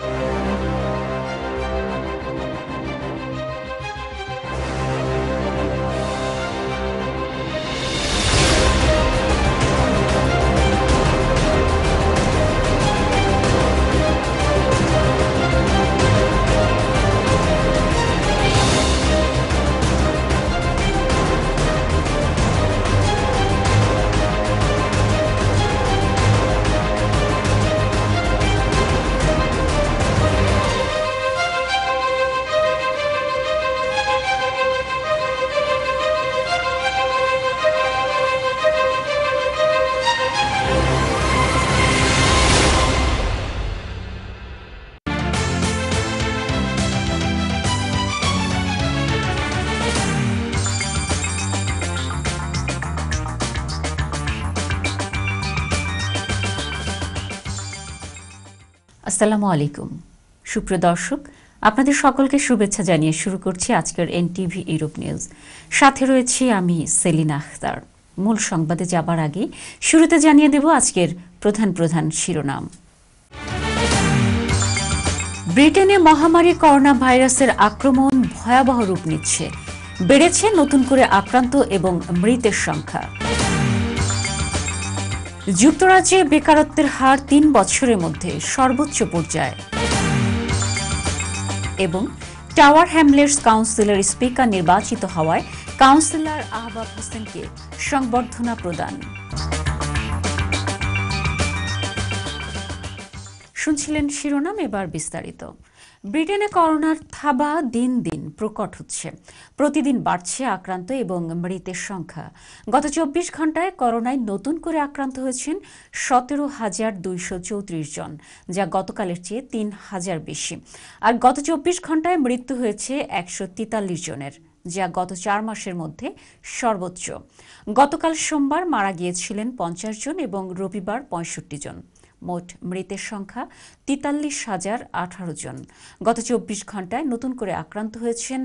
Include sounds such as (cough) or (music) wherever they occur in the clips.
Bye. আসসালামু আলাইকুম সুপ্রিয় দর্শক আপনাদের সকলকে শুভেচ্ছা জানিয়ে শুরু করছি আজকের এনটিভি ইউরোপ নিউজ সাথে রয়েছি আমি সেলিনা আখতার মূল সংবাদে যাবার আগে শুরুতে জানিয়ে দেব আজকের প্রধান প্রধান শিরোনাম ব্রিটেনে মহামারী করোনা ভাইরাসের আক্রমণ ভয়াবহ রূপ নিচ্ছে বেড়েছে নতুন করে আক্রান্ত এবং মৃতের সংখ্যা যুক্তরাজ্যে বেকারত্বের হার তিন বছরের মধ্যে সর্বোচ্চ পর্যায়ে এবং টাওয়ার হ্যামলেটস কাউন্সিলের স্পিকার নির্বাচিত হওয়ায় কাউন্সিলর আহবাব হোসেনকে সংবর্ধনা প্রদান শুনছিলেন শিরোনাম এবার বিস্তারিত ব্রিটেনে করোনার থাবা দিন দিন প্রকট হচ্ছে প্রতিদিন বাড়ছে আক্রান্ত এবং মৃতের সংখ্যা গত চব্বিশ ঘন্টায় করোনায় নতুন করে আক্রান্ত হয়েছেন সতেরো হাজার দুইশো চৌত্রিশ জন যা গতকালের চেয়ে তিন হাজার বেশি আর গত চব্বিশ ঘন্টায় মৃত্যু হয়েছে একশো তেতাল্লিশ জনের যা গত চার মাসের মধ্যে সর্বোচ্চ গতকাল সোমবার মারা গিয়েছিলেন পঞ্চাশ জন এবং রবিবার পঁয়ষট্টি জন মোট মৃতের সংখ্যা তেতাল্লিশ হাজার আঠারো জন গত চব্বিশ ঘন্টায় নতুন করে আক্রান্ত হয়েছেন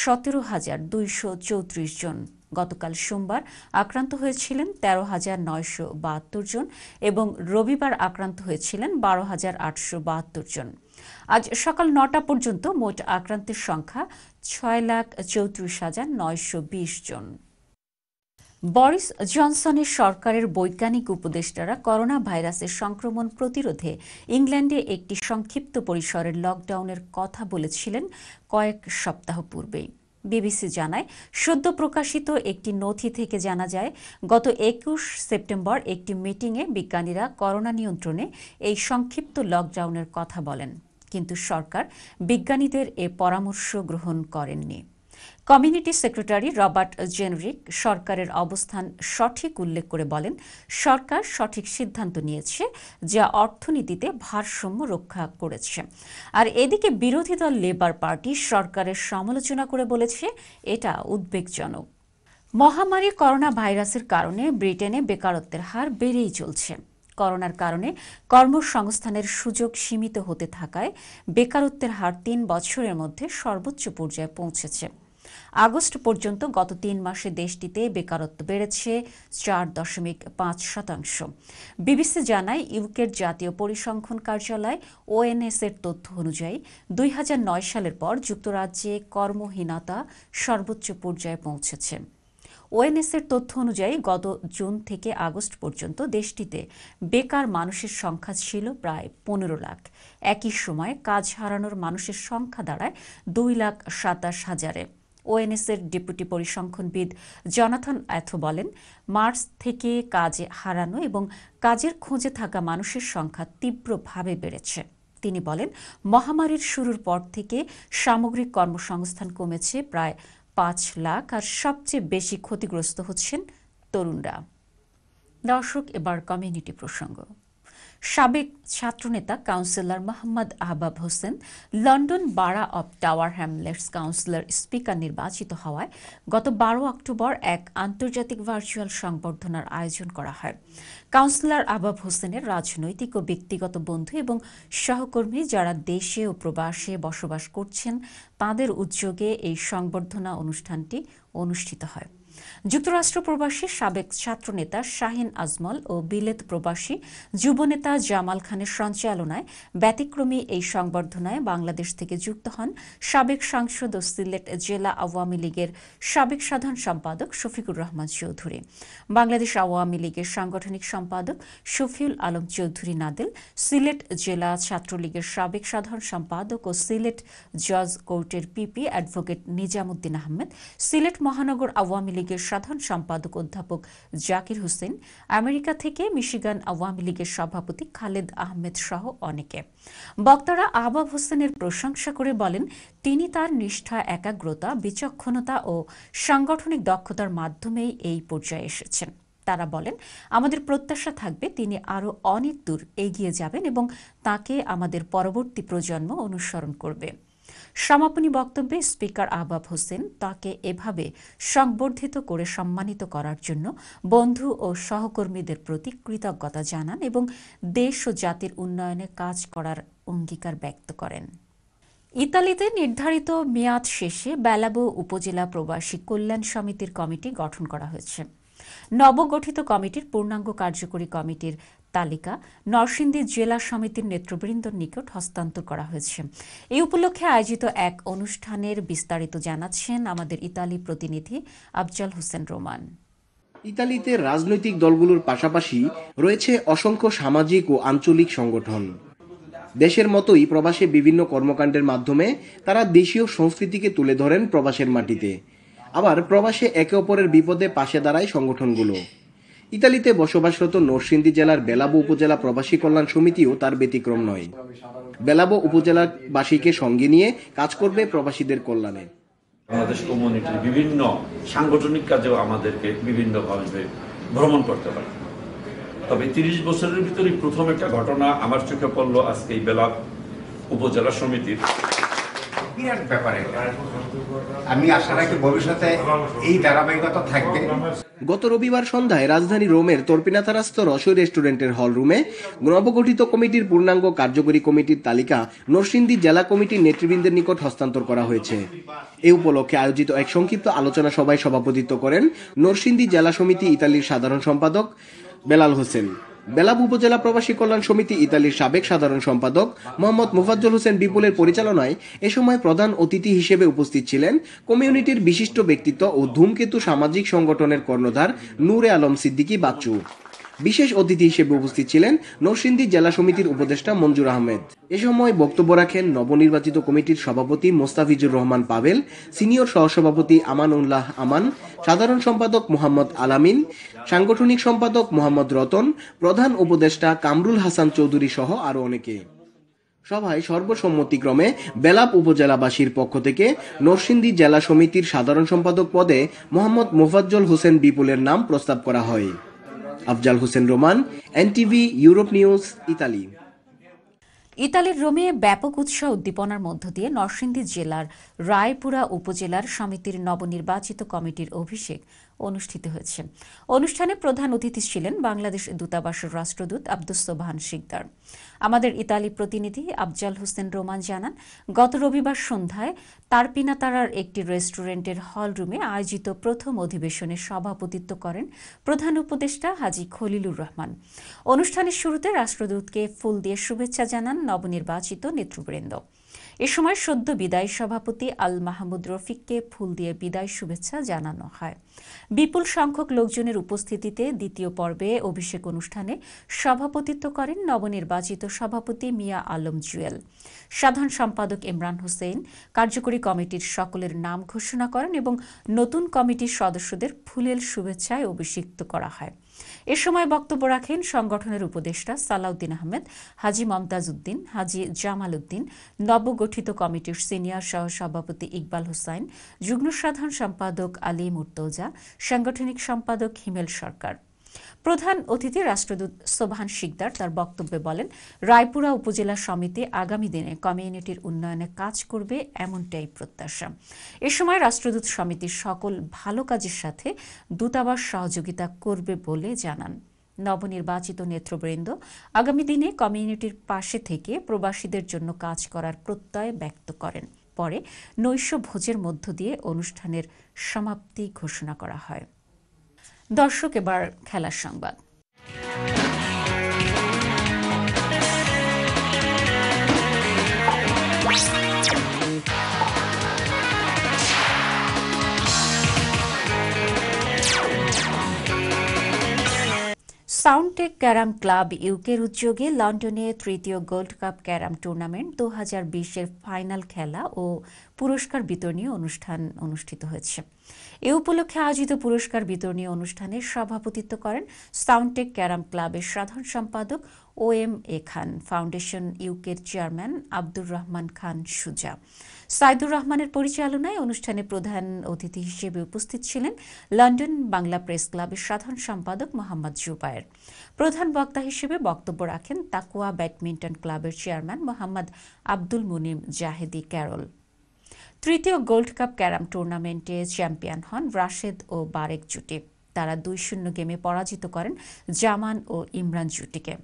সতেরো হাজার দুইশো চৌত্রিশ জন গতকাল সোমবার আক্রান্ত হয়েছিলেন তেরো হাজার নয়শো বাহাত্তর জন এবং রবিবার আক্রান্ত হয়েছিলেন বারো হাজার আটশো বাহাত্তর জন আজ সকাল নটা পর্যন্ত মোট আক্রান্তের সংখ্যা ছয় লাখ চৌত্রিশ হাজার নয়শো বিশ জন বরিস জনসনের সরকারের বৈজ্ঞানিক উপদেষ্টারা করোনা ভাইরাসের সংক্রমণ প্রতিরোধে ইংল্যান্ডে একটি সংক্ষিপ্ত পরিসরের লকডাউনের কথা বলেছিলেন কয়েক সপ্তাহ পূর্বেই বিবিসি জানায় সদ্য প্রকাশিত একটি নথি থেকে জানা যায় গত একুশ সেপ্টেম্বর একটি মিটিংয়ে বিজ্ঞানীরা করোনা নিয়ন্ত্রণে এই সংক্ষিপ্ত লকডাউনের কথা বলেন কিন্তু সরকার বিজ্ঞানীদের এ পরামর্শ গ্রহণ করেননি কমিউনিটি সেক্রেটারি রবার্ট জেনরিক সরকারের অবস্থান সঠিক উল্লেখ করে বলেন সরকার সঠিক সিদ্ধান্ত নিয়েছে যা অর্থনীতিতে ভারসাম্য রক্ষা করেছে আর এদিকে বিরোধী দল লেবার পার্টি সরকারের সমালোচনা করে বলেছে এটা উদ্বেগজনক মহামারী করোনা ভাইরাসের কারণে ব্রিটেনে বেকারত্বের হার বেড়েই চলছে করোনার কারণে কর্মসংস্থানের সুযোগ সীমিত হতে থাকায় বেকারত্বের হার তিন বছরের মধ্যে সর্বোচ্চ পর্যায়ে পৌঁছেছে আগস্ট পর্যন্ত গত তিন মাসে দেশটিতে বেকারত্ব বেড়েছে চার দশমিক পাঁচ শতাংশ বিবিসি জানায় ইউকের জাতীয় পরিসংখ্যান কার্যালয় ওএনএস এর তথ্য অনুযায়ী দুই সালের পর যুক্তরাজ্যে কর্মহীনতা সর্বোচ্চ পর্যায়ে পৌঁছেছে ওএনএসের তথ্য অনুযায়ী গত জুন থেকে আগস্ট পর্যন্ত দেশটিতে বেকার মানুষের সংখ্যা ছিল প্রায় পনেরো লাখ একই সময়ে কাজ হারানোর মানুষের সংখ্যা দাঁড়ায় দুই লাখ সাতাশ হাজারে ওএনএসের ডেপুটি পরিসংখ্যানবিদ জনাথন অ্যাথো বলেন মার্চ থেকে কাজে হারানো এবং কাজের খোঁজে থাকা মানুষের সংখ্যা তীব্রভাবে বেড়েছে তিনি বলেন মহামারীর শুরুর পর থেকে সামগ্রিক কর্মসংস্থান কমেছে প্রায় পাঁচ লাখ আর সবচেয়ে বেশি ক্ষতিগ্রস্ত হচ্ছেন তরুণরা দর্শক এবার কমিউনিটি প্রসঙ্গ সাবেক ছাত্রনেতা councillor Mohammad Ahbab Hossain London borough of Tower Hamlets councillor speaker নির্বাচিত হওয়ায় গত বারো অক্টোবর এক আন্তর্জাতিক ভার্চুয়াল সংবর্ধনার আয়োজন করা হয় কাউন্সিলর আহবাব হোসেনের রাজনৈতিক ও ব্যক্তিগত বন্ধু এবং সহকর্মী যারা দেশে ও প্রবাসে বসবাস করছেন তাদের উদ্যোগে এই সংবর্ধনা অনুষ্ঠানটি অনুষ্ঠিত হয় যুক্তরাষ্ট্র প্রবাসী সাবেক ছাত্রনেতা শাহিন আজমল ও বিলেত প্রবাসী যুবনেতা জামাল খানের সঞ্চালনায় ব্যতিক্রমী এই সংবর্ধনায় বাংলাদেশ থেকে যুক্ত হন সাবেক সাংসদ ও সিলেট জেলা আওয়ামী লীগের সাবেক সাধারণ সম্পাদক শফিকুর রহমান চৌধুরী বাংলাদেশ আওয়ামী লীগের সাংগঠনিক সম্পাদক শফিউল আলম চৌধুরী নাদেল সিলেট জেলা ছাত্রলীগের সাবেক সাধারণ সম্পাদক ও সিলেট জজ কোর্টের পিপি অ্যাডভোকেট নিজামুদ্দিন আহমেদ সিলেট মহানগর আওয়ামী লীগ লীগের সাধারণ সম্পাদক অধ্যাপক জাকির হোসেন আমেরিকা থেকে মিশিগান আওয়ামী লীগের সভাপতি খালেদ আহমেদ সহ অনেকে বক্তারা আবাব হোসেনের প্রশংসা করে বলেন তিনি তার নিষ্ঠা একাগ্রতা বিচক্ষণতা ও সাংগঠনিক দক্ষতার মাধ্যমেই এই পর্যায়ে এসেছেন তারা বলেন আমাদের প্রত্যাশা থাকবে তিনি আরও অনেক দূর এগিয়ে যাবেন এবং তাকে আমাদের পরবর্তী প্রজন্ম অনুসরণ করবে সমাপনী বক্তব্যে স্পিকার আহবাব হোসেন তাকে এভাবে সংবর্ধিত করে সম্মানিত করার জন্য বন্ধু ও সহকর্মীদের প্রতি কৃতজ্ঞতা জানান এবং দেশ ও জাতির উন্নয়নে কাজ করার অঙ্গীকার ব্যক্ত করেন ইতালিতে নির্ধারিত মেয়াদ শেষে বেলাবো উপজেলা প্রবাসী কল্যাণ সমিতির কমিটি গঠন করা হয়েছে নবগঠিত কমিটির পূর্ণাঙ্গ কার্যকরী কমিটির তালিকা নরসিংদী জেলা সমিতির নেতৃবৃন্দর নিকট হস্তান্তর করা হয়েছে এই উপলক্ষে আয়োজিত এক অনুষ্ঠানের বিস্তারিত জানাচ্ছেন আমাদের ইতালি প্রতিনিধি আফজাল হোসেন রোমান ইতালিতে রাজনৈতিক দলগুলোর পাশাপাশি রয়েছে অসংখ্য সামাজিক ও আঞ্চলিক সংগঠন দেশের মতোই প্রবাসে বিভিন্ন কর্মকাণ্ডের মাধ্যমে তারা দেশীয় সংস্কৃতিকে তুলে ধরেন প্রবাসের মাটিতে আবার প্রবাসে একে অপরের বিপদে পাশে দাঁড়ায় সংগঠনগুলো ইতালিতে বসবাসরত নরসিংদী জেলার বেলাবো উপজেলা প্রবাসী কল্যাণ সমিতিও তার ব্যতিক্রম নয় বেলাবো বাসীকে সঙ্গে নিয়ে কাজ করবে প্রবাসীদের কল্যাণে বাংলাদেশ কমিউনিটি বিভিন্ন সাংগঠনিক কাজেও আমাদেরকে বিভিন্নভাবে ভ্রমণ করতে পারে তবে তিরিশ বছরের ভিতরে প্রথম একটা ঘটনা আমার চোখে পড়লো আজকে এই বেলা উপজেলা সমিতির বিরাট ব্যাপারে আমি আশা রাখি ভবিষ্যতে এই ধারাবাহিকতা থাকবে গত রবিবার সন্ধ্যায় রাজধানী রোমের তর্পিনাথারাস্ত রসই রেস্টুরেন্টের হল রুমে নবগঠিত কমিটির পূর্ণাঙ্গ কার্যকরী কমিটির তালিকা নরসিংদী জেলা কমিটির নেতৃবৃন্দের নিকট হস্তান্তর করা হয়েছে এ উপলক্ষে আয়োজিত এক সংক্ষিপ্ত আলোচনা সভায় সভাপতিত্ব করেন নরসিংদী জেলা সমিতি ইতালির সাধারণ সম্পাদক বেলাল হোসেন বেলাব উপজেলা প্রবাসী কল্যাণ সমিতি ইতালির সাবেক সাধারণ সম্পাদক মোহাম্মদ মোফাজ্জল হোসেন বিপুলের পরিচালনায় এ সময় প্রধান অতিথি হিসেবে উপস্থিত ছিলেন কমিউনিটির বিশিষ্ট ব্যক্তিত্ব ও ধূমকেতু সামাজিক সংগঠনের কর্ণধার নূরে আলম সিদ্দিকী বাচ্চু বিশেষ অতিথি হিসেবে উপস্থিত ছিলেন নরসিন্দী জেলা সমিতির উপদেষ্টা মঞ্জুর আহমেদ এ সময় বক্তব্য রাখেন নবনির্বাচিত কমিটির সভাপতি মোস্তাফিজুর রহমান পাবেল সিনিয়র সহসভাপতি আমানুল্লাহ আমান সাধারণ সম্পাদক মোহাম্মদ আলামিন সাংগঠনিক সম্পাদক মোহাম্মদ রতন প্রধান উপদেষ্টা কামরুল হাসান চৌধুরী সহ আরও অনেকে সভায় সর্বসম্মতিক্রমে বেলাপ উপজেলাবাসীর পক্ষ থেকে নরসিন্দী জেলা সমিতির সাধারণ সম্পাদক পদে মোহাম্মদ মোফাজ্জল হোসেন বিপুলের নাম প্রস্তাব করা হয় Afzal Hossain Roman NTV Europe news Italy ইতালির রোমে ব্যাপক উৎসাহ উদ্দীপনার মধ্য দিয়ে নরসিংদী জেলার রায়পুরা উপজেলার সমিতির নবনির্বাচিত কমিটির অভিষেক অনুষ্ঠিত হয়েছে অনুষ্ঠানে প্রধান অতিথি ছিলেন বাংলাদেশ দূতাবাসের রাষ্ট্রদূত আব্দুস সোবাহান শিকদার আমাদের ইতালি প্রতিনিধি আফজাল হোসেন রোমান জানান গত রবিবার সন্ধ্যায় তারপিনাতারার একটি রেস্টুরেন্টের হলরুমে আয়োজিত প্রথম অধিবেশনে সভাপতিত্ব করেন প্রধান উপদেষ্টা হাজি খলিলুর রহমান অনুষ্ঠানের শুরুতে রাষ্ট্রদূতকে ফুল দিয়ে শুভেচ্ছা জানান নবনির্বাচিত নেতৃবৃন্দ এ সময় সদ্য বিদায় সভাপতি আল মাহমুদ রফিককে ফুল দিয়ে বিদায় শুভেচ্ছা জানানো হয় বিপুল সংখ্যক লোকজনের উপস্থিতিতে দ্বিতীয় পর্বে অভিষেক অনুষ্ঠানে সভাপতিত্ব করেন নবনির্বাচিত সভাপতি মিয়া আলম জুয়েল সাধারণ সম্পাদক ইমরান হোসেন কার্যকরী কমিটির সকলের নাম ঘোষণা করেন এবং নতুন কমিটির সদস্যদের ফুলেল শুভেচ্ছায় অভিষিক্ত করা হয় এ সময় বক্তব্য রাখেন সংগঠনের উপদেষ্টা সালাউদ্দিন আহমেদ হাজি মমতাজ উদ্দিন হাজি জামাল উদ্দিন নবগঠিত কমিটির সিনিয়র সহ সভাপতি ইকবাল হোসাইন যুগ্ম সাধারণ সম্পাদক আলী মুর্তৌজা সাংগঠনিক সম্পাদক হিমেল সরকার প্রধান অতিথি রাষ্ট্রদূত সোভান শিকদার তার বক্তব্যে বলেন রায়পুরা উপজেলা সমিতি আগামী দিনে কমিউনিটির উন্নয়নে কাজ করবে এমনটাই প্রত্যাশা এ সময় রাষ্ট্রদূত সমিতির সকল ভালো কাজের সাথে দূতাবাস সহযোগিতা করবে বলে জানান নবনির্বাচিত নেতৃবৃন্দ আগামী দিনে কমিউনিটির পাশে থেকে প্রবাসীদের জন্য কাজ করার প্রত্যয় ব্যক্ত করেন পরে নৈশ ভোজের মধ্য দিয়ে অনুষ্ঠানের সমাপ্তি ঘোষণা করা হয় দর্শক এবার খেলার সংবাদ সাউন্ডটেক ক্যারাম ক্লাব ইউকের উদ্যোগে লন্ডনে তৃতীয় গোল্ড কাপ ক্যারাম টুর্নামেন্ট দু হাজার ফাইনাল খেলা ও পুরস্কার বিতরণী অনুষ্ঠান অনুষ্ঠিত হয়েছে এ উপলক্ষে আয়োজিত পুরস্কার বিতরণী অনুষ্ঠানে সভাপতিত্ব করেন সাউন্ডটেক ক্যারাম ক্লাবের সাধারণ সম্পাদক ও এম এ খান ফাউন্ডেশন ইউকের চেয়ারম্যান আব্দুর রহমান খান সুজা সাইদুর রহমানের পরিচালনায় অনুষ্ঠানে প্রধান অতিথি হিসেবে উপস্থিত ছিলেন লন্ডন বাংলা প্রেস ক্লাবের সাধারণ সম্পাদক মোহাম্মদ জুবায়ের প্রধান বক্তা হিসেবে বক্তব্য রাখেন তাকুয়া ব্যাডমিন্টন ক্লাবের চেয়ারম্যান মোহাম্মদ আব্দুল মুনিম জাহেদি ক্যারল তৃতীয় গোল্ড কাপ ক্যারাম টুর্নামেন্টে চ্যাম্পিয়ন হন রাশেদ ও বারেক জুটি তারা দুই শূন্য গেমে পরাজিত করেন জামান ও ইমরান জুটিকে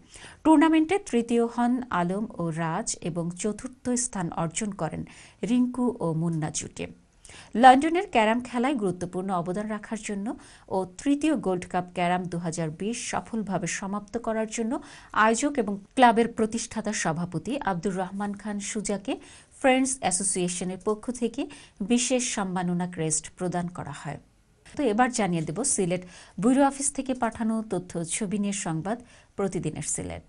টুর্নামেন্টে তৃতীয় হন আলম ও রাজ এবং চতুর্থ স্থান অর্জন করেন রিঙ্কু ও মুন্না জুটি লন্ডনের ক্যারাম খেলায় গুরুত্বপূর্ণ অবদান রাখার জন্য ও তৃতীয় গোল্ড কাপ ক্যারাম দু সফলভাবে সমাপ্ত করার জন্য আয়োজক এবং ক্লাবের প্রতিষ্ঠাতা সভাপতি আব্দুর রহমান খান সুজাকে ফ্রেন্ডস অ্যাসোসিয়েশনের পক্ষ থেকে বিশেষ সম্মাননা ক্রেস্ট প্রদান করা হয় তো এবার জানিয়ে দেব সিলেট ব্যুরো অফিস থেকে পাঠানো তথ্য ছবি নিয়ে সংবাদ প্রতিদিনের সিলেট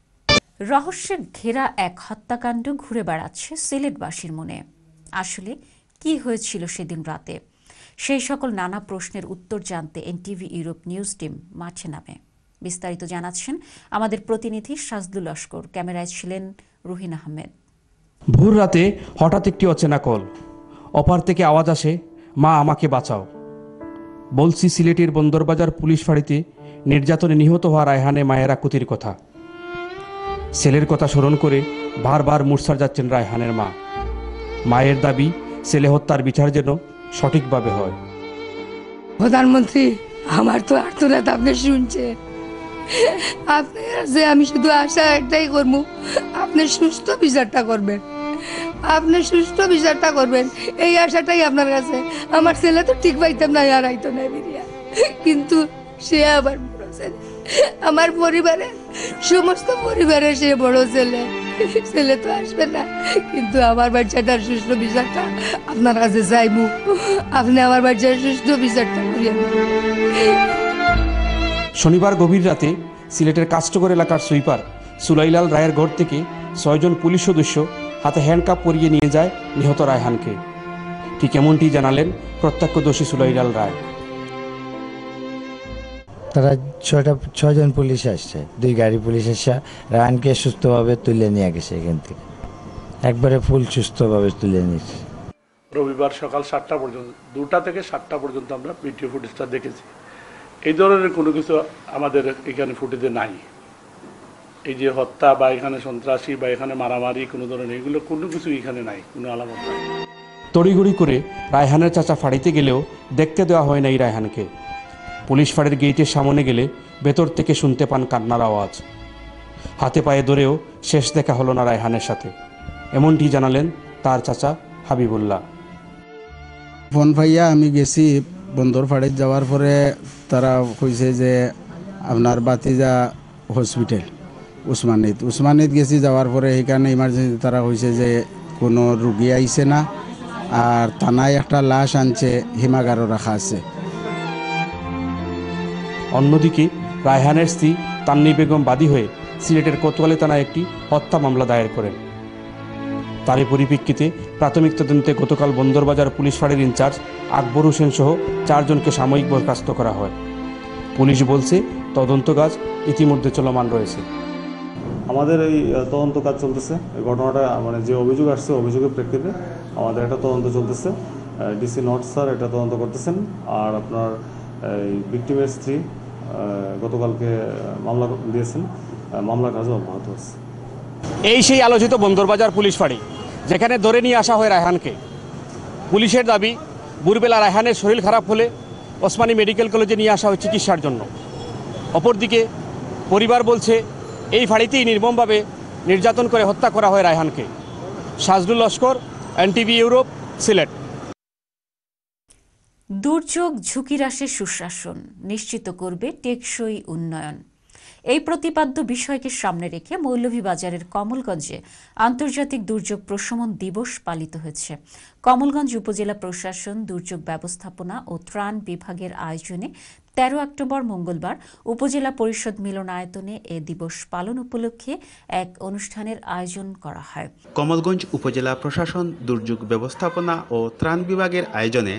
রহস্যের ঘেরা এক হত্যাকাণ্ড ঘুরে বেড়াচ্ছে সিলেটবাসীর মনে আসলে কি হয়েছিল সেদিন রাতে সেই সকল নানা প্রশ্নের উত্তর জানতে এনটিভি ইউরোপ নিউজ টিম মাঠে নামে বিস্তারিত জানাচ্ছেন আমাদের প্রতিনিধি সাজদুল লস্কর ক্যামেরায় ছিলেন রুহিন আহমেদ ভোর রাতে হঠাৎ একটি অচেনা কল অপার থেকে আওয়াজ আসে মা আমাকে বাঁচাও বলছি সিলেটের বন্দরবাজার পুলিশ ফাঁড়িতে নির্যাতনে নিহত হওয়া রায়হানে মায়ের আকুতির কথা ছেলের কথা স্মরণ করে বারবার মূর্ছার যাচ্ছেন রায়হানের মা মায়ের দাবি ছেলে হত্যার বিচার যেন সঠিকভাবে হয় প্রধানমন্ত্রী আমার তো আর্তনাদ আপনি শুনছে আপনি যে আমি শুধু আশা একটাই করবো আপনি সুস্থ বিচারটা করবেন আপনি সুস্থ বিচারটা করবেন এই আশাটাই আপনার কাছে আমার ছেলে তো ঠিক পাইতাম না আর আইতো না বিরিয়া কিন্তু সে আবার বড় ছেলে আমার পরিবারে সমস্ত পরিবারে সে বড় ছেলে ছেলে তো আসবে না কিন্তু আমার বাচ্চাটার সুস্থ বিচারটা আপনার কাছে চাইবো আপনি আমার বাচ্চার সুস্থ বিচারটা করিয়া শনিবার গভীর রাতে সিলেটের কাস্টগর এলাকার সুইপার সুলাইলাল রায়ের ঘর থেকে ছয়জন পুলিশ সদস্য হাতে হ্যান্ডকাপ পরিয়ে নিয়ে যায় নিহত রায়হানকে ঠিক এমনটি জানালেন প্রত্যক্ষদর্শী সুলাইলাল রায় তারা ছটা ছজন পুলিশ আসছে দুই গাড়ি পুলিশ এসে রায়হানকে সুস্থভাবে তুলে নিয়ে গেছে এখান থেকে একবারে ফুল সুস্থভাবে তুলে নিয়েছে রবিবার সকাল সাতটা পর্যন্ত দুটা থেকে সাতটা পর্যন্ত আমরা ভিডিও ফুটেজটা দেখেছি এই ধরনের কোনো কিছু আমাদের এখানে ফুটেজে নাই এই যে হত্যা বা এখানে সন্ত্রাসী বা এখানে মারামারি কোনো ধরনের এগুলো কোনো কিছু এখানে নাই কোনো আলামত নাই তড়িগড়ি করে রায়হানের চাচা ফাড়িতে গেলেও দেখতে দেওয়া হয় না এই রায়হানকে পুলিশ ফাঁড়ির গেইটের সামনে গেলে ভেতর থেকে শুনতে পান কান্নার আওয়াজ হাতে পায়ে ধরেও শেষ দেখা হলো না রায়হানের সাথে এমনটি জানালেন তার চাচা হাবিবুল্লাহ ফোন ভাইয়া আমি গেছি বন্দর ফাড়ির যাওয়ার পরে তারা কইছে যে আপনার বাতিজা হসপিটাল উসমানিত উসমানিত গেছি যাওয়ার পরে সেইখানে ইমার্জেন্সি তারা হয়েছে যে কোনো রুগী আইছে না আর থানায় একটা লাশ আনছে হিমাগারও রাখা আছে অন্যদিকে রায়হানের স্ত্রী তান্নি বেগম বাদী হয়ে সিলেটের কোতোয়ালি থানায় একটি হত্যা মামলা দায়ের করেন তারই পরিপ্রেক্ষিতে প্রাথমিক তদন্তে গতকাল বন্দরবাজার পুলিশ ফাঁড়ির ইনচার্জ আকবর হোসেন সহ চারজনকে সাময়িক বরখাস্ত করা হয় পুলিশ বলছে তদন্ত কাজ ইতিমধ্যে চলমান রয়েছে আমাদের এই তদন্ত কাজ চলতেছে এই ঘটনাটা মানে যে অভিযোগ আসছে অভিযোগের প্রেক্ষিতে আমাদের একটা তদন্ত চলতেছে ডিসি নর্থ স্যার এটা তদন্ত করতেছেন আর আপনার এই ভিক্টিমের স্ত্রী গতকালকে মামলা দিয়েছেন মামলার কাজও অব্যাহত আছে এই সেই আলোচিত বন্দরবাজার পুলিশ ফাঁড়ি যেখানে ধরে নিয়ে আসা হয় রায়হানকে পুলিশের দাবি বুরবেলা রায়হানের শরীর খারাপ হলে ওসমানী মেডিকেল কলেজে নিয়ে আসা হয় চিকিৎসার জন্য অপরদিকে পরিবার বলছে এই ফাঁড়িতেই নির্মমভাবে নির্যাতন করে হত্যা করা হয় রায়হানকে সাজরুল লস্কর এনটিভি ইউরোপ সিলেট দুর্যোগ ঝুঁকি হ্রাসের সুশাসন নিশ্চিত করবে টেকসই উন্নয়ন এই প্রতিপাদ্য বিষয়কে সামনে রেখে মৌলভীবাজারের কমলগঞ্জে আন্তর্জাতিক দুর্যোগ প্রশমন দিবস পালিত হয়েছে কমলগঞ্জ উপজেলা প্রশাসন দুর্যোগ ব্যবস্থাপনা ও ত্রাণ বিভাগের আয়োজনে ১৩ অক্টোবর মঙ্গলবার উপজেলা পরিষদ মিলনায়তনে এ দিবস পালন উপলক্ষে এক অনুষ্ঠানের আয়োজন করা হয় কমলগঞ্জ উপজেলা প্রশাসন দুর্যোগ ব্যবস্থাপনা ও ত্রাণ বিভাগের আয়োজনে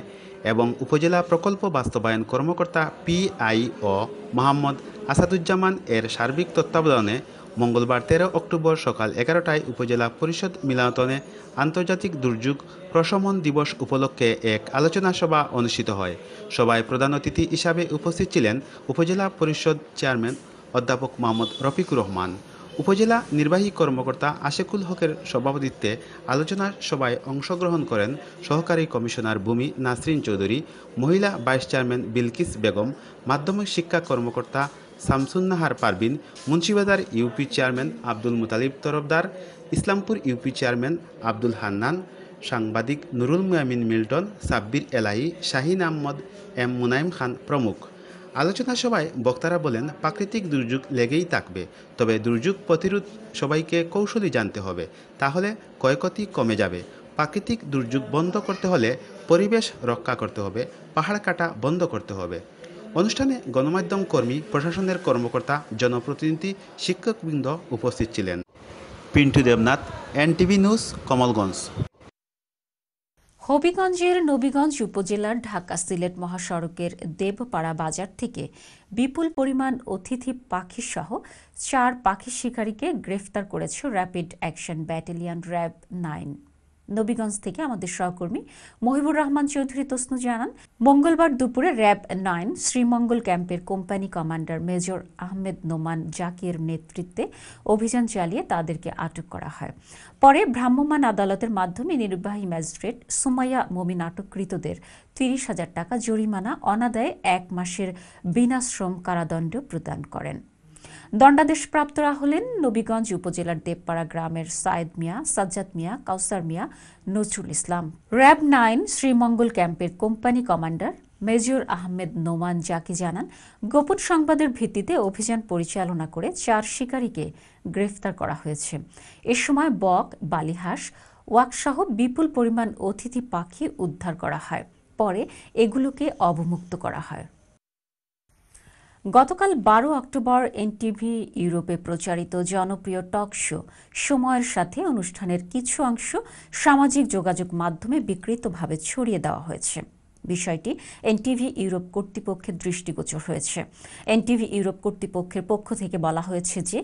এবং উপজেলা প্রকল্প বাস্তবায়ন কর্মকর্তা পিআইও মোহাম্মদ আসাদুজ্জামান এর সার্বিক তত্ত্বাবধানে মঙ্গলবার তেরো অক্টোবর সকাল এগারোটায় উপজেলা পরিষদ মিলনতনে আন্তর্জাতিক দুর্যোগ প্রশমন দিবস উপলক্ষে এক আলোচনা সভা অনুষ্ঠিত হয় সভায় প্রধান অতিথি হিসাবে উপস্থিত ছিলেন উপজেলা পরিষদ চেয়ারম্যান অধ্যাপক মোহাম্মদ রফিকুর রহমান উপজেলা নির্বাহী কর্মকর্তা আশেকুল হকের সভাপতিত্বে আলোচনা সভায় অংশগ্রহণ করেন সহকারী কমিশনার ভূমি নাসরিন চৌধুরী মহিলা ভাইস চেয়ারম্যান বিলকিস বেগম মাধ্যমিক শিক্ষা কর্মকর্তা Shamsunnahar Parvin Munshibazar UP chairman Abdul Mutalib Tarafdar Islampur UP chairman Abdul Hannan সাংবাদিক নুরুল মুয়ামিন মিল্টন সাব্বির এলাই শাহিন আহমদ এম মুনাইম খান প্রমুখ আলোচনা সভায় বক্তারা বলেন প্রাকৃতিক দুর্যোগ লেগেই থাকবে তবে দুর্যোগ প্রতিরোধ সবাইকে কৌশলী জানতে হবে তাহলে ক্ষয়ক্ষতি কমে যাবে প্রাকৃতিক দুর্যোগ বন্ধ করতে হলে পরিবেশ রক্ষা করতে হবে পাহাড় কাটা বন্ধ করতে হবে অনুষ্ঠানে গণমাধ্যম কর্মী প্রশাসনের কর্মকর্তা জনপ্রতিনিধি শিক্ষকবৃন্দ উপস্থিত ছিলেন পিন্টু দেবনাথ এনটিভি নিউজ কমলগঞ্জ হবিগঞ্জের নবীগঞ্জ উপজেলার ঢাকা সিলেট মহাসড়কের দেবপাড়া বাজার থেকে বিপুল পরিমাণ অতিথি পাখি সহ চার পাখি শিকারীকে গ্রেফতার করেছে rapid action battalion RAB nine Nabiganj থেকে আমাদের সহকর্মী মহিবুর রহমান চৌধুরী তসনু জানান মঙ্গলবার দুপুরে র্যাব নাইন শ্রীমঙ্গল ক্যাম্পের company commander major Ahmed Noman Zakir নেতৃত্বে অভিযান চালিয়ে তাদেরকে আটক করা হয় পরে ভ্রাম্যমাণ আদালতের মাধ্যমে নির্বাহী ম্যাজিস্ট্রেট সুমাইয়া মমিন আটককৃতদের তিরিশ হাজার টাকা জরিমানা অনাদায়ে এক মাসের বিনাশ্রম কারাদণ্ড প্রদান করেন দণ্ডাদেশপ্রাপ্তরা হলেন নবীগঞ্জ উপজেলার দেবপাড়া গ্রামের সায়েদ মিয়া সাজ্জাদ মিয়া কাউসার মিয়া নজরুল ইসলাম র্যাব নাইন শ্রীমঙ্গল ক্যাম্পের company commander major Ahmed Noman Zaki জানান গোপন সংবাদের ভিত্তিতে অভিযান পরিচালনা করে চার শিকারীকে গ্রেফতার করা হয়েছে এ সময় বক বালিহাঁস ওয়াকসহ বিপুল পরিমাণ অতিথি পাখি উদ্ধার করা হয় পরে এগুলোকে অবমুক্ত করা হয় গতকাল বারো অক্টোবর এনটিভি ইউরোপে প্রচারিত জনপ্রিয় টক শো সময়ের সাথে অনুষ্ঠানের কিছু অংশ সামাজিক যোগাযোগ মাধ্যমে বিকৃতভাবে ছড়িয়ে দেওয়া হয়েছে বিষয়টি এনটিভি ইউরোপ কর্তৃপক্ষের দৃষ্টিগোচর হয়েছে এনটিভি ইউরোপ কর্তৃপক্ষের পক্ষ থেকে বলা হয়েছে যে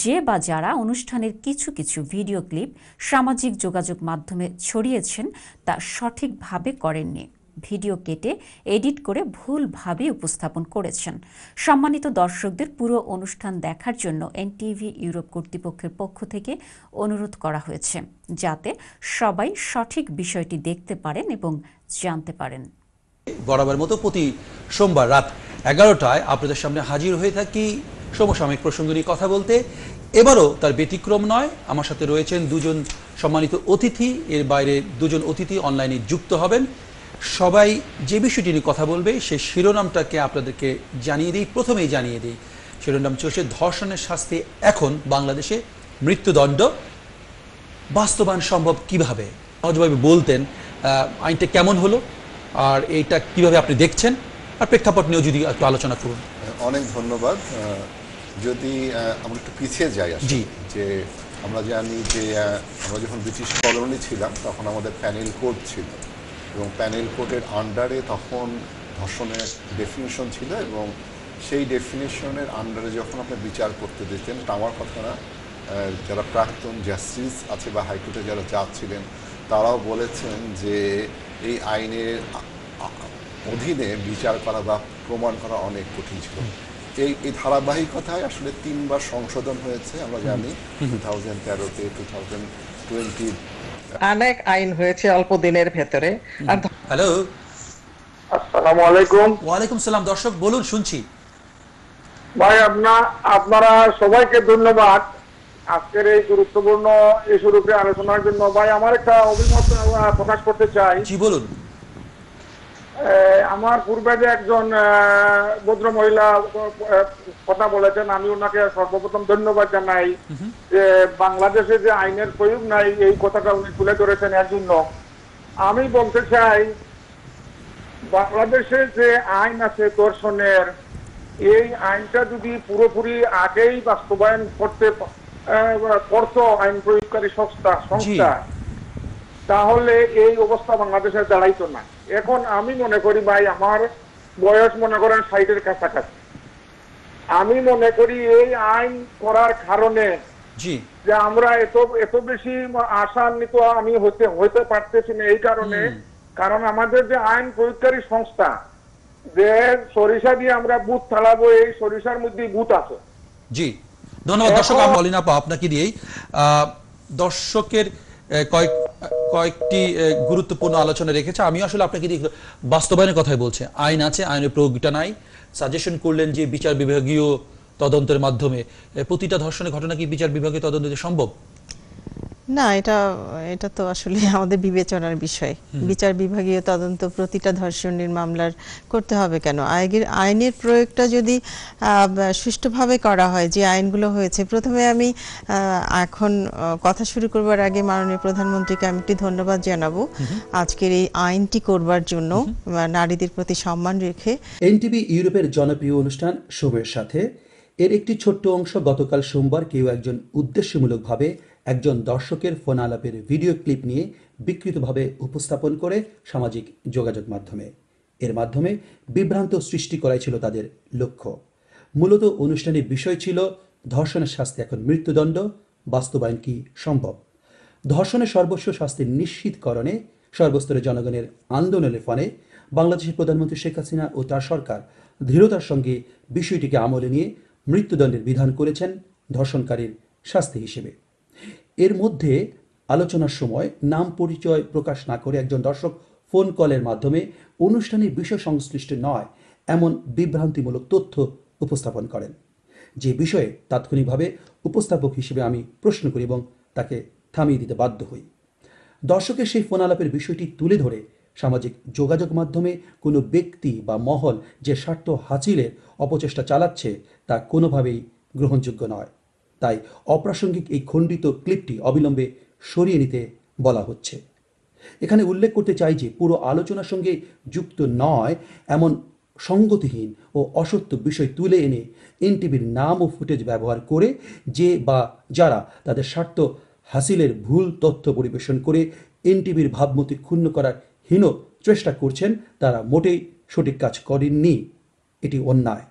যে বা যারা অনুষ্ঠানের কিছু কিছু ভিডিও ক্লিপ সামাজিক যোগাযোগ মাধ্যমে ছড়িয়েছেন তা সঠিকভাবে করেননি ভিডিও কেটে এডিট করে ভুলভাবে উপস্থাপন করেছেন সম্মানিত দর্শকদের পুরো অনুষ্ঠান দেখার জন্য এনটিভি ইউরোপ কর্তৃপক্ষের পক্ষ থেকে অনুরোধ করা হয়েছে যাতে সবাই সঠিক বিষয়টি দেখতে পারেন এবং জানতে পারেন বরাবর মতো প্রতি সোমবার রাত এগারোটায় আপনাদের সামনে হাজির হয়ে থাকি সমসাময়িক প্রসঙ্গ নিয়ে কথা বলতে এবারও তার ব্যতিক্রম নয় আমার সাথে রয়েছেন দুজন সম্মানিত অতিথি এর বাইরে দুজন অতিথি অনলাইনে যুক্ত হবেন সবাই যে বিষয়টি নিয়ে কথা বলবে সেই শিরোনামটাকে আপনাদেরকে জানিয়ে দিই প্রথমেই জানিয়ে দিই শিরোনাম চলছে ধর্ষণের শাস্তি এখন বাংলাদেশে মৃত্যুদণ্ড বাস্তবায়ন সম্ভব কিভাবে সহজভাবে বলতেন আইনটা কেমন হলো আর এইটা কিভাবে আপনি দেখছেন আর প্রেক্ষাপট নিয়েও যদি একটু আলোচনা করুন অনেক ধন্যবাদ যদি আমরা একটু পিছিয়ে যাই জি যে আমরা জানি যে আমরা যখন ব্রিটিশ কলোনি ছিলাম তখন আমাদের প্যানেল কোর্ট ছিল এবং প্যানেল কোর্টের আন্ডারে তখন ধর্ষণের ডেফিনেশন ছিল এবং সেই ডেফিনেশনের আন্ডারে যখন আপনি বিচার করতে দিতেন তা আমার কথা না যারা প্রাক্তন জাস্টিস আছে বা হাইকোর্টে যারা যাচ্ছিলেন তারাও বলেছেন যে এই আইনের অধীনে বিচার করা বা প্রমাণ করা অনেক কঠিন ছিল এই এই ধারাবাহিকতায় আসলে তিনবার সংশোধন হয়েছে আমরা জানি টু থাউজেন্ড তেরোতে টু থাউজেন্ড টোয়েন্টি অনেক আইন হয়েছে অল্প দিনের ভেতরে হ্যালো আসসালামু আলাইকুম সালাম দর্শক বলুন শুনছি ভাই আপনার আপনারা সবাইকে ধন্যবাদ আজকের এই গুরুত্বপূর্ণ ইস্যুর উপরে আলোচনার জন্য ভাই আমার একটা অভিমত প্রকাশ করতে চাই জি বলুন আমার পূর্বে যে একজন ভদ্র মহিলা কথা বলেছেন আমি ওনাকে সর্বপ্রথম ধন্যবাদ জানাই যে বাংলাদেশে যে আইনের প্রয়োগ নাই এই কথাটা উনি তুলে ধরেছেন এর জন্য আমি বলতে চাই বাংলাদেশে যে আইন আছে দর্শনের এই আইনটা যদি পুরোপুরি আগেই বাস্তবায়ন করতে করতো আইন প্রয়োগকারী সংস্থা সংস্থা তাহলে এই অবস্থা বাংলাদেশের দাঁড়াইতো না এখন আমি মনে করি ভাই আমার বয়স মনে করেন ষাটের কাছাকাছি আমি মনে করি এই আইন করার কারণে যে আমরা এত এত বেশি আশান্বিত আমি হতে হইতে পারতেছি না এই কারণে কারণ আমাদের যে আইন প্রয়োগকারী সংস্থা যে সরিষা দিয়ে আমরা বুথ থালাবো এই সরিষার মধ্যে বুথ আছে জি ধন্যবাদ দর্শক আমি বলি না আপনাকে দিয়েই দর্শকের কয়েক কয়েকটি গুরুত্বপূর্ণ আলোচনা রেখেছে আমি আসলে আপনাকে বাস্তবায়নের কথাই বলছি আইন আছে আইনের প্রয়োগটা নাই সাজেশন করলেন যে বিচার বিভাগীয় তদন্তের মাধ্যমে প্রতিটা ধর্ষণের ঘটনা কি বিচার বিভাগীয় তদন্ত সম্ভব না এটা এটা তো আসলে (laughs) আমাদের বিবেচনার বিষয় বিচার বিভাগীয় তদন্ত প্রতিটা ধর্ষণের মামলার করতে হবে কেন আইনের আইনের প্রয়োগটা যদি সুষ্ঠুভাবে করা হয় যে আইনগুলো হয়েছে প্রথমে আমি এখন কথা শুরু করবার আগে মাননীয় প্রধানমন্ত্রীকে আমি একটি ধন্যবাদ জানাবো আজকের এই আইনটি করবার জন্য নারীদের প্রতি সম্মান রেখে এনটিভি ইউরোপের জনপ্রিয় অনুষ্ঠান শোভের সাথে এর একটি ছোট্ট অংশ গতকাল সোমবার কেউ একজন উদ্দেশ্যমূলকভাবে একজন দর্শকের ফোন আলাপের ভিডিও ক্লিপ নিয়ে বিকৃতভাবে উপস্থাপন করে সামাজিক যোগাযোগ মাধ্যমে এর মাধ্যমে বিভ্রান্ত সৃষ্টি করাই ছিল তাদের লক্ষ্য মূলত অনুষ্ঠানের বিষয় ছিল ধর্ষণের শাস্তি এখন মৃত্যুদণ্ড বাস্তবায়ন কি সম্ভব ধর্ষণের সর্বোচ্চ শাস্তি নিশ্চিতকরণে সর্বস্তরে জনগণের আন্দোলনের ফলে বাংলাদেশের প্রধানমন্ত্রী শেখ হাসিনা ও তার সরকার দৃঢ়তার সঙ্গে বিষয়টিকে আমলে নিয়ে মৃত্যুদণ্ডের বিধান করেছেন ধর্ষণকারীর শাস্তি হিসেবে এর মধ্যে আলোচনার সময় নাম পরিচয় প্রকাশ না করে একজন দর্শক ফোন কলের মাধ্যমে অনুষ্ঠানের বিষয় সংশ্লিষ্ট নয় এমন বিভ্রান্তিমূলক তথ্য উপস্থাপন করেন যে বিষয়ে তাৎক্ষণিকভাবে উপস্থাপক হিসেবে আমি প্রশ্ন করি এবং তাকে থামিয়ে দিতে বাধ্য হই দর্শকের সেই ফোন আলাপের বিষয়টি তুলে ধরে সামাজিক যোগাযোগ মাধ্যমে কোনো ব্যক্তি বা মহল যে স্বার্থ হাঁচিলের অপচেষ্টা চালাচ্ছে তা কোনোভাবেই গ্রহণযোগ্য নয় তাই অপ্রাসঙ্গিক এই খণ্ডিত ক্লিপটি অবিলম্বে সরিয়ে নিতে বলা হচ্ছে এখানে উল্লেখ করতে চাই যে পুরো আলোচনার সঙ্গে যুক্ত নয় এমন সঙ্গতিহীন ও অসত্য বিষয় তুলে এনে এনটিভির নাম ও ফুটেজ ব্যবহার করে যে বা যারা তাদের স্বার্থ হাসিলের ভুল তথ্য পরিবেশন করে এনটিভির ভাবমতি ক্ষুণ্ণ করার হীন চেষ্টা করছেন তারা মোটেই সঠিক কাজ করেননি এটি অন্যায়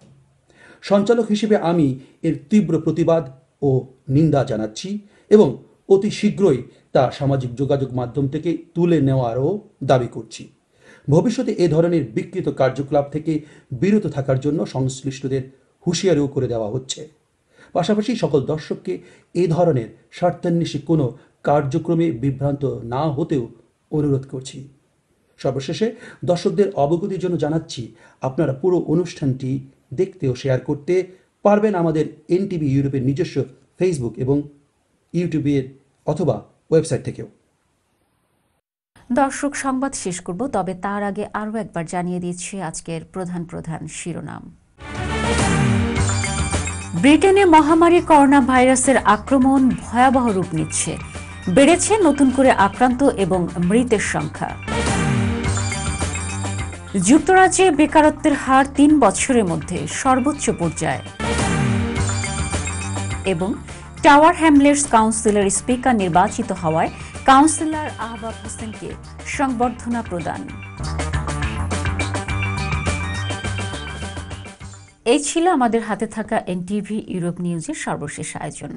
সঞ্চালক হিসেবে আমি এর তীব্র প্রতিবাদ ও নিন্দা জানাচ্ছি এবং অতি শীঘ্রই তা সামাজিক যোগাযোগ মাধ্যম থেকে তুলে নেওয়ারও দাবি করছি ভবিষ্যতে এ ধরনের বিকৃত কার্যকলাপ থেকে বিরত থাকার জন্য সংশ্লিষ্টদের হুঁশিয়ারিও করে দেওয়া হচ্ছে পাশাপাশি সকল দর্শককে এ ধরনের স্বার্থান্বেষী কোনো কার্যক্রমে বিভ্রান্ত না হতেও অনুরোধ করছি সর্বশেষে দর্শকদের অবগতির জন্য জানাচ্ছি আপনারা পুরো অনুষ্ঠানটি দেখতে ও শেয়ার করতে পারবেন আমাদের এনটিভি ইউরোপের নিজস্ব ফেসবুক এবং ইউটিউবের অথবা ওয়েবসাইট থেকেও দর্শক সংবাদ শেষ করব তবে তার আগে আরও একবার জানিয়ে দিচ্ছে আজকের প্রধান প্রধান শিরোনাম ব্রিটেনে মহামারী করোনা ভাইরাসের আক্রমণ ভয়াবহ রূপ নিচ্ছে বেড়েছে নতুন করে আক্রান্ত এবং মৃতের সংখ্যা যুক্তরাজ্যে বেকারত্বের হার তিন বছরের মধ্যে সর্বোচ্চ পর্যায়ে এবং টাওয়ার হ্যামলেটস কাউন্সিলর স্পিকার নির্বাচিত হওয়ায় কাউন্সিলর আহবাব হোসেনকে সংবর্ধনা প্রদান এই ছিল আমাদের হাতে থাকা এনটিভি ইউরোপ নিউজের সর্বশেষ আয়োজন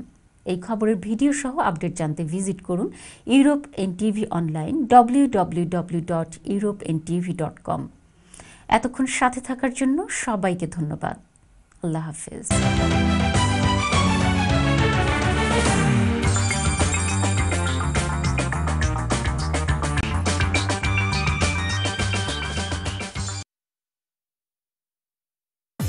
এই খবরের ভিডিও সহ আপডেট জানতে ভিজিট করুন Europe NTV online W W W dot Europe NTV dot com এতক্ষণ সাথে থাকার জন্য সবাইকে ধন্যবাদ আল্লাহ হাফিজ